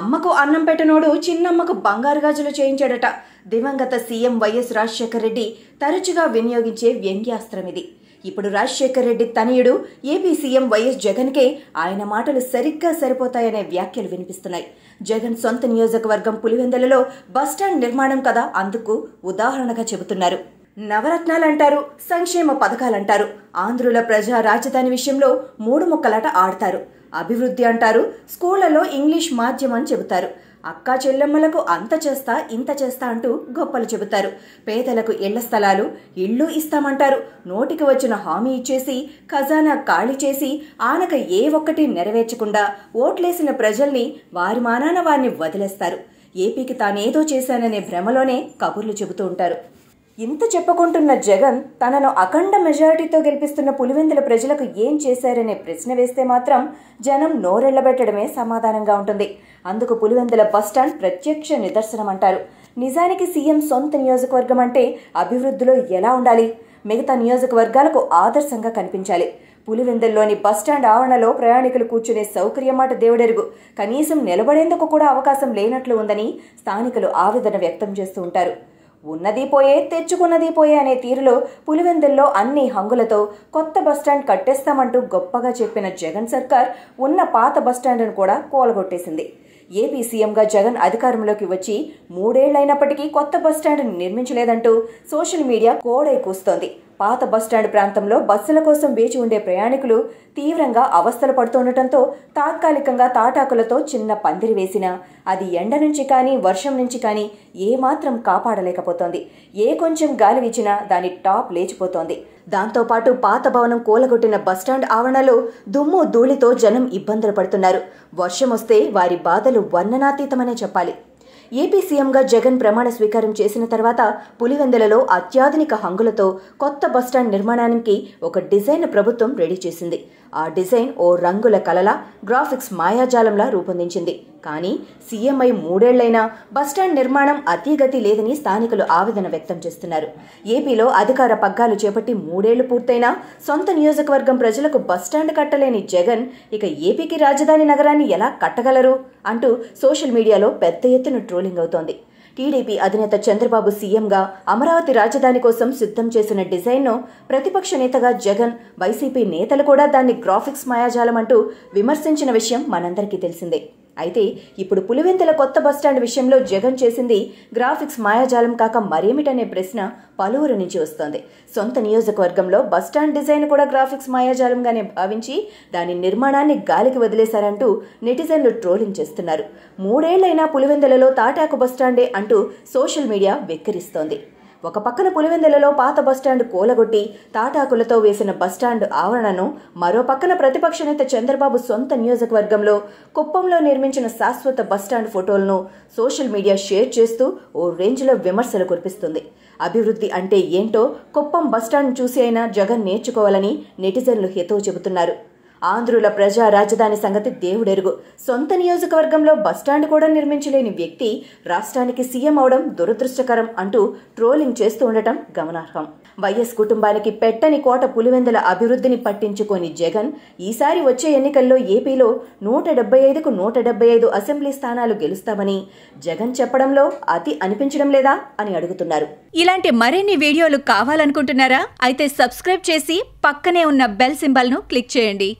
అమ్మకు అన్నం పెట్టనోడు చిన్నమ్మకు బంగారు గాజులు చేయించాడట దివంగత సీఎం వైఎస్ రాజశేఖర రెడ్డి తరచుగా వినియోగించే వ్యంగ్యాస్త్రం ఇది ఇప్పుడు రాజశేఖర్ రెడ్డి తనయుడు ఏపీ సీఎం వైఎస్ జగన్కే ఆయన మాటలు సరిగ్గా సరిపోతాయనే వ్యాఖ్యలు వినిపిస్తున్నాయి జగన్ సొంత నియోజకవర్గం పులివెందులలో బస్టాండ్ నిర్మాణం కదా అందుకు ఉదాహరణగా చెబుతున్నారు నవరత్నాలంటారు సంక్షేమ పథకాలంటారు ఆంధ్రుల ప్రజా రాజధాని విషయంలో మూడు ముక్కలాట ఆడతారు అభివృద్ధి అంటారు స్కూళ్లలో ఇంగ్లీష్ మాధ్యమం చెబుతారు అక్కా చెల్లెమ్మలకు అంత చేస్తా ఇంత చేస్తా అంటూ గొప్పలు చెబుతారు పేదలకు ఇళ్ల స్థలాలు ఇళ్ళు ఇస్తామంటారు నోటికి వచ్చిన హామీ ఇచ్చేసి ఖజానా ఖాళీ చేసి ఆనక ఏ ఒక్కటి నెరవేర్చకుండా ఓట్లేసిన ప్రజల్ని వారి మానాన వారిని వదిలేస్తారు ఏపీకి తానేదో చేశాననే భ్రమలోనే కబుర్లు చెబుతూ ఉంటారు ఇంత చెప్పుకుంటున్న జగన్ తనను అఖండ మెజారిటీతో గెలిపిస్తున్న పులివెందుల ప్రజలకు ఏం చేశారనే ప్రశ్న వేస్తే మాత్రం జనం నోరెళ్లబెట్టడమే సమాధానంగా ఉంటుంది అందుకు పులివెందుల బస్టాండ్ ప్రత్యక్ష నిదర్శనం అంటారు నిజానికి సీఎం సొంత నియోజకవర్గం అంటే అభివృద్ధిలో ఎలా ఉండాలి మిగతా నియోజకవర్గాలకు ఆదర్శంగా కనిపించాలి పులివెందుల్లోని బస్టాండ్ ఆవరణలో ప్రయాణికులు కూర్చునే సౌకర్యం మాట దేవుడెరుగు కనీసం నిలబడేందుకు కూడా అవకాశం లేనట్లు ఉందని స్థానికులు ఆవేదన వ్యక్తం చేస్తూ ఉంటారు ఉన్నది పోయే తెచ్చుకున్నది పోయే అనే తీరులో పులివెందుల్లో అన్ని హంగులతో కొత్త బస్టాండ్ కట్టేస్తామంటూ గొప్పగా చెప్పిన జగన్ సర్కార్ ఉన్న పాత బస్టాండ్ను కూడా కూలగొట్టేసింది ఏపీ సీఎంగా జగన్ అధికారంలోకి వచ్చి మూడేళ్లైనప్పటికీ కొత్త బస్టాండ్ను నిర్మించలేదంటూ సోషల్ మీడియా కోడై కూస్తోంది పాత బస్టాండ్ ప్రాంతంలో బస్సుల కోసం వేచి ఉండే ప్రయాణికులు తీవ్రంగా అవస్థలు పడుతుండటంతో తాత్కాలికంగా తాటాకులతో చిన్న పందిరి వేసిన అది ఎండ నుంచి కానీ వర్షం నుంచి కానీ ఏమాత్రం కాపాడలేకపోతోంది ఏ కొంచెం గాలి వీచినా దాని టాప్ లేచిపోతోంది దాంతోపాటు పాత భవనం కూలగొట్టిన బస్టాండ్ ఆవరణలో దుమ్ము ధూళితో జనం ఇబ్బందులు పడుతున్నారు వర్షం వస్తే వారి బాధలు వర్ణనాతీతమనే చెప్పాలి ఏపీ సీఎంగా జగన్ ప్రమాణ స్వీకారం చేసిన తర్వాత పులివెందులలో అత్యాధునిక హంగులతో కొత్త బస్టాండ్ నిర్మాణానికి ఒక డిజైన్ ప్రభుత్వం రెడీ చేసింది ఆ డిజైన్ ఓ రంగుల కలలా గ్రాఫిక్స్ మాయాజాలంలా రూపొందించింది కానీ సీఎంఐ మూడేళ్లైనా బస్టాండ్ నిర్మాణం అతీగతి లేదని స్థానికులు ఆవేదన వ్యక్తం చేస్తున్నారు ఏపీలో అధికార పగ్గాలు చేపట్టి మూడేళ్లు పూర్తయినా సొంత నియోజకవర్గం ప్రజలకు బస్టాండ్ కట్టలేని జగన్ ఇక ఏపీకి రాజధాని నగరాన్ని ఎలా కట్టగలరు అంటూ సోషల్ మీడియాలో పెద్ద ఎత్తున ట్రోలింగ్ అవుతోంది టీడీపీ అధినేత చంద్రబాబు సీఎంగా అమరావతి రాజధాని కోసం సిద్ధం చేసిన డిజైన్ను ప్రతిపక్ష నేతగా జగన్ వైసీపీ నేతలు కూడా దాన్ని గ్రాఫిక్స్ మాయాజాలం అంటూ విమర్శించిన విషయం మనందరికీ తెలిసిందే అయితే ఇప్పుడు పులివెంతల కొత్త బస్టాండ్ విషయంలో జగన్ చేసింది గ్రాఫిక్స్ మాయాజాలం కాక మరేమిటనే ప్రశ్న పలువురు నుంచి వస్తోంది సొంత నియోజకవర్గంలో బస్టాండ్ డిజైన్ కూడా గ్రాఫిక్స్ మాయాజాలంగానే భావించి దాని నిర్మాణాన్ని గాలికి వదిలేశారంటూ నెటిజన్లు ట్రోలింగ్ చేస్తున్నారు మూడేళ్లైనా పులివెందులలో తాటాకు బస్టాండే అంటూ సోషల్ మీడియా వెక్కిరిస్తోంది ఒక పక్కన పులివెందులలో పాత బస్టాండ్ కూలగొట్టి తాటాకులతో వేసిన బస్టాండ్ ఆవరణను మరో పక్కన ప్రతిపక్ష నేత చంద్రబాబు సొంత నియోజకవర్గంలో కుప్పంలో నిర్మించిన శాశ్వత బస్టాండ్ ఫోటోలను సోషల్ మీడియా షేర్ చేస్తూ ఓ రేంజ్లో విమర్శలు కురిపిస్తుంది అభివృద్ధి అంటే ఏంటో కుప్పం బస్టాండ్ చూసి అయినా జగన్ నేర్చుకోవాలని నెటిజన్లు హితవు చెబుతున్నారు ఆంధ్రుల ప్రజా రాజధాని సంగతి దేవుడెరుగు సొంత నియోజకవర్గంలో బస్టాండ్ కూడా నిర్మించలేని వ్యక్తి రాష్ట్రానికి సీఎం అవడం దురదృష్టకరం అంటూ ట్రోలింగ్ చేస్తూ ఉండటం గమనార్హం వైఎస్ కుటుంబానికి పెట్టని కోట పులివెందుల అభివృద్ధిని పట్టించుకొని జగన్ ఈసారి వచ్చే ఎన్నికల్లో ఏపీలో నూట డెబ్బై ఐదుకు నూట డెబ్బై ఐదు అసెంబ్లీ స్థానాలు గెలుస్తామని జగన్ చెప్పడంలో అతి అనిపించడం లేదా అని అడుగుతున్నారు ఇలాంటి మరిన్ని వీడియోలు కావాలనుకుంటున్నారా అయితే సబ్స్క్రైబ్ చేసి పక్కనే ఉన్న బెల్ సింబల్ను క్లిక్ చేయండి